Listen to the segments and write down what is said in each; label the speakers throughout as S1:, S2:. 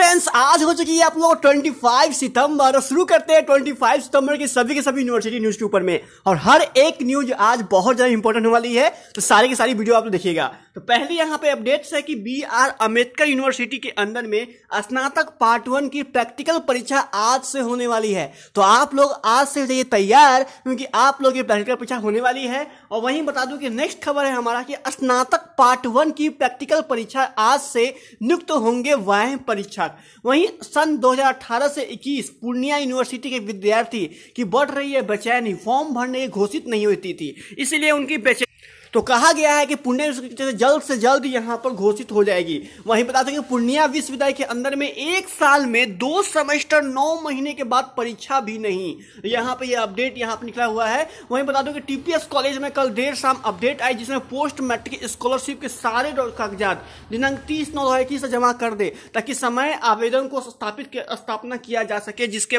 S1: friends आज हो चुकी है आप लोग 25 सितंबर और शुरू करते हैं 25 सितंबर की सभी के सभी यूनिवर्सिटी न्यूज के ऊपर में और हर एक न्यूज आज बहुत ज्यादा इंपॉर्टेंट होने वाली है तो सारे की सारी वीडियो आप लोग देखिएगा तो पहले यहाँ पे अपडेट्स है कि बी आर अम्बेडकर यूनिवर्सिटी के अंदर में स्नातक पार्ट वन की प्रैक्टिकल परीक्षा आज से होने वाली है तो आप लोग आज से जाइए तैयार क्योंकि आप लोग की प्रैक्टिकल परीक्षा होने वाली है और वहीं बता दूं कि नेक्स्ट खबर है हमारा कि स्नातक पार्ट वन की प्रैक्टिकल परीक्षा आज से नियुक्त होंगे वह परीक्षक वहीं सन 2018 से 21 पूर्णिया यूनिवर्सिटी के विद्यार्थी की बढ़ रही है बेचैनी फॉर्म भरने घोषित नहीं होती थी इसलिए उनकी बेचैनी तो कहा गया है कि पुणे विश्वविद्यालय जल्द से जल्द यहाँ पर घोषित हो जाएगी वहीं बता दें कि पूर्णिया विश्वविद्यालय के अंदर में एक साल में दो सेमेस्टर नौ महीने के बाद परीक्षा भी नहीं यहाँ पे ये यह अपडेट यहाँ पर निकला हुआ है वहीं बता दो कि टीपीएस कॉलेज में कल देर शाम अपडेट आई जिसमें पोस्ट मैट्रिक स्कॉलरशिप के सारे कागजात दिनांक तीस नौ दो जमा कर दे ताकि समय आवेदन को स्थापित स्थापना किया जा सके जिसके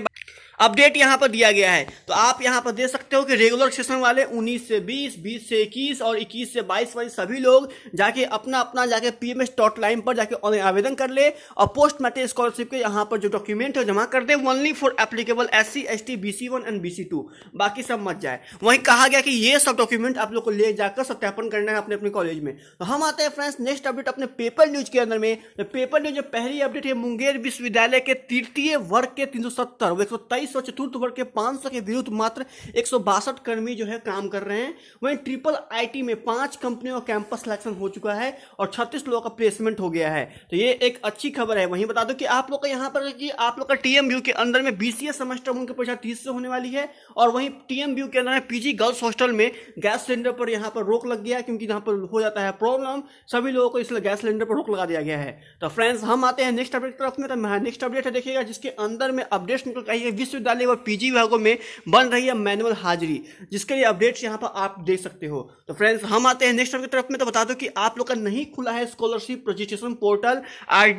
S1: अपडेट यहाँ पर दिया गया है तो आप यहाँ पर देख सकते हो कि रेगुलर सेशन वाले 19 से 20, 20 से 21 और 21 से 22 वाले सभी लोग जाके अपना अपना जाके P M S dot line पर जाके ऑनलाइन आवेदन कर ले और पोस्ट मैट्रिक स्कॉलरशिप के यहाँ पर जो डॉक्यूमेंट है जमा कर दे only for applicable S C S T B C one and B C two बाकी सब मत जाए वहीं कहा गया कि ये सब डॉक्यूमेंट आप लोग को ले जाकर सत्यापन करना है अपने अपने कॉलेज में तो हम आते हैं फ्रेंड्स नेक्स्ट अपडेट अपने पेपर न्यूज के अंदर में पेपर तो न्यूज पहली अपडेट है मुंगेर विश्वविद्यालय के तृतीय वर्ग के तीन सौ सत्तर वो एक सौ तेईस बाईस और चतुर्थ वर्ग के पांच सौ के विरुद्ध मात्र एक सौ बासठ कर्मी जो है काम कर रहे हैं वहीं ट्रिपल आईटी में पांच कंपनियों का कैंपस सिलेक्शन हो चुका है और छत्तीस लोगों का प्लेसमेंट हो गया है तो ये एक अच्छी खबर है वहीं बता दो कि आप लोग का यहाँ पर कि आप लोग का टीएम के अंदर में बीसीएस सेमेस्टर उनकी परीक्षा तीस से होने वाली है और वहीं टीएम के अंदर में पीजी गर्ल्स हॉस्टल में गैस सिलेंडर पर यहाँ पर रोक लग गया है क्योंकि यहाँ पर हो जाता है प्रॉब्लम सभी लोगों को इसलिए गैस सिलेंडर पर रोक लगा दिया गया है तो फ्रेंड्स हम आते हैं नेक्स्ट अपडेट की तरफ में तो नेक्स्ट अपडेट है देखिएगा जिसके अंदर में अपडेट निकल आई है विश्व विश्वविद्यालय व पीजी विभागों में बन रही है मैनुअल हाजिरी जिसके लिए अपडेट्स यहाँ पर आप देख सकते हो तो फ्रेंड्स हम आते हैं नेक्स्ट की तरफ में तो बता दो कि आप लोग का नहीं खुला है scholarship registration portal R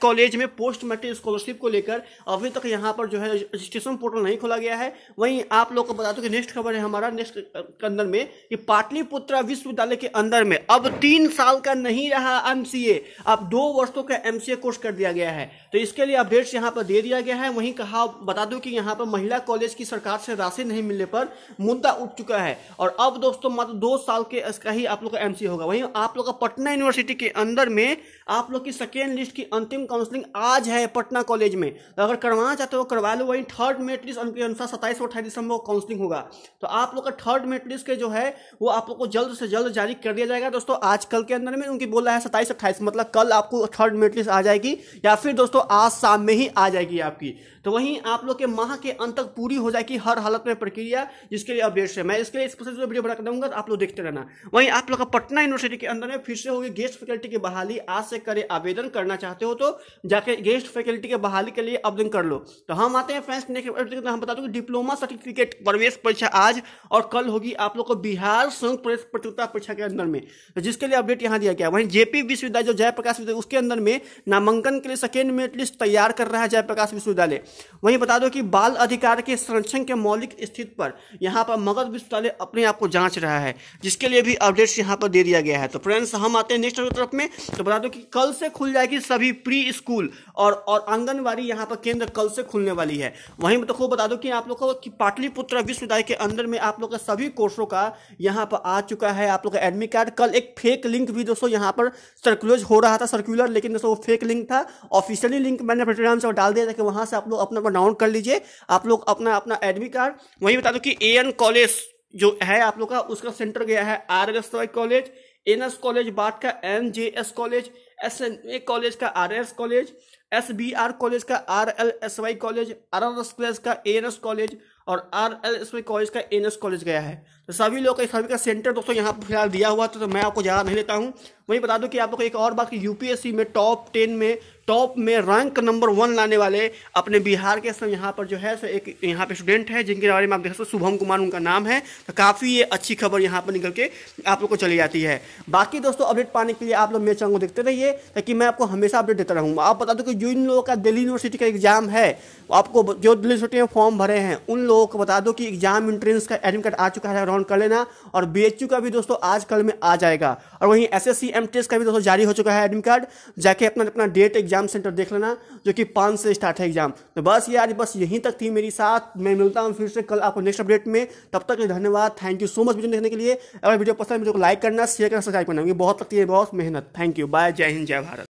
S1: college में पोस्ट मेट्रिक स्कॉलरशिप को लेकर अभी तक यहाँ पर जो है रजिस्ट्रेशन पोर्टल नहीं खोला गया है वहीं आप लोग को बता दो कि नेक्स्ट खबर है हमारा नेक्स्ट के अंदर में कि पाटलिपुत्र विश्वविद्यालय के अंदर में अब तीन साल का नहीं रहा एम अब दो वर्षों का एम कोर्स कर दिया गया है तो इसके लिए अपडेट्स यहाँ पर दे दिया गया है वहीं कहा बता दो कि कि यहाँ पर महिला कॉलेज की सरकार से राशि नहीं मिलने पर मुद्दा उठ चुका है और अब दोस्तों मात्र दो साल के इसका ही आप लोग का एम होगा वहीं आप लोग का पटना यूनिवर्सिटी के अंदर में आप लोग की सेकेंड लिस्ट की अंतिम काउंसलिंग आज है पटना कॉलेज में तो अगर करवाना चाहते हो करवा लो वहीं थर्ड मेरिट लिस्ट के अनुसार सत्ताईस और अट्ठाईस दिसंबर को काउंसलिंग होगा तो आप लोग का थर्ड मेरिट लिस्ट के जो है वो आप लोग को जल्द से जल्द जारी कर दिया जाएगा दोस्तों आज कल के अंदर में उनकी बोला है सत्ताईस अट्ठाईस मतलब कल आपको थर्ड मेरिट लिस्ट आ जाएगी या फिर दोस्तों आज शाम में ही आ जाएगी आपकी तो वहीं आप लोग के माह के अंत तक पूरी हो जाएगी हर हालत में प्रक्रिया जिसके लिए अपडेट्स है मैं इसके लिए स्पेशल इस वीडियो बनाकर दूंगा तो आप लोग देखते रहना वहीं आप लोग का पटना यूनिवर्सिटी के अंदर में फिर से होगी गेस्ट फैकल्टी की बहाली आज से करे आवेदन करना चाहते हो तो जाके गेस्ट फैकल्टी की बहाली के लिए आवेदन कर लो तो हम आते हैं फ्रेंड्स नेक्स्ट तो हम बता दूँ डिप्लोमा सर्टिफिकेट प्रवेश परीक्षा आज और कल होगी आप लोग को बिहार संयुक्त प्रवेश प्रतियोगिता परीक्षा के अंदर में तो जिसके लिए अपडेट यहाँ दिया गया वहीं जेपी विश्वविद्यालय जो जयप्रकाश विद्यालय उसके अंदर में नामांकन के लिए सेकेंड मेरिट लिस्ट तैयार कर रहा है जयप्रकाश विश्वविद्यालय वहीं बता दो कि बाल अधिकार के संरक्षण के मौलिक स्थिति पर यहाँ पर मगध विश्वविद्यालय अपने आप को जांच रहा है जिसके लिए भी अपडेट्स यहाँ पर दे दिया गया है तो फ्रेंड्स हम आते हैं नेक्स्ट तरफ में तो बता दो कि कल से खुल जाएगी सभी प्री स्कूल और और आंगनबाड़ी यहाँ पर केंद्र कल से खुलने वाली है वहीं तो खूब बता दो कि आप लोग को पाटलिपुत्र विश्वविद्यालय के अंदर में आप लोग का सभी कोर्सों का यहाँ पर आ चुका है आप लोग का एडमिट कार्ड कल एक फेक लिंक भी दोस्तों यहाँ पर सर्कुलर हो रहा था सर्कुलर लेकिन दोस्तों वो फेक लिंक था ऑफिशियली लिंक मैंने टेलीग्राम से डाल दिया था कि वहाँ से आप लोग अपना डाउनलोड कर लीजिए आप लोग अपना अपना एडमिट कार्ड वही बता दो कि ए एन कॉलेज जो है आप लोग का उसका सेंटर गया है R S college N S college बाट का N J S college S N A college का R S college S B R college का R L S Y college R R S college का A N S college और R L S Y college का A N S college गया है तो सभी लोग का सभी का सेंटर दोस्तों यहाँ पर फिलहाल दिया हुआ था तो मैं आपको ज़्यादा नहीं लेता हूँ वही बता दूँ कि आप लोग एक और बात कि यूपीएससी में टॉप टेन में टॉप में रैंक नंबर वन लाने वाले अपने बिहार के समय यहाँ पर जो है एक यहाँ पे स्टूडेंट है जिनके बारे में आप देख सकते शुभम कुमार उनका नाम है तो काफ़ी ये अच्छी खबर यहाँ पर निकल के आप लोग को चली जाती है बाकी दोस्तों अपडेट पाने के लिए आप लोग मेरे चैनल को देखते रहिए ताकि मैं आपको हमेशा अपडेट देता रहूँगा आप बता दो कि जो इन लोगों का दिल्ली यूनिवर्सिटी का एग्ज़ाम है आपको जो दिल्ली यूनिवर्सिटी में फॉर्म भरे हैं उन लोगों को बता दो कि एग्ज़ाम इंट्रेंस का एडमिट कार्ड आ चुका है राउंड कर लेना और बी का भी दोस्तों आज कल में आ जाएगा और वहीं एस एस का भी दोस्तों जारी हो चुका है एडमिट कार्ड जाके अपना अपना डेट एग्ज़ाम सेंटर देख लेना जो कि पाँच से स्टार्ट है एग्ज़ाम तो बस यार बस यहीं तक थी मेरी साथ मैं मिलता हूँ फिर से कल आपको नेक्स्ट अपडेट में तब तक धन्यवाद thank you so much video देखने के लिए अगर वीडियो पसंद है वीडियो को लाइक करना शेयर करना सब्सक्राइब करना बहुत लगती है बहुत मेहनत थैंक यू बाय जय हिंद जय भारत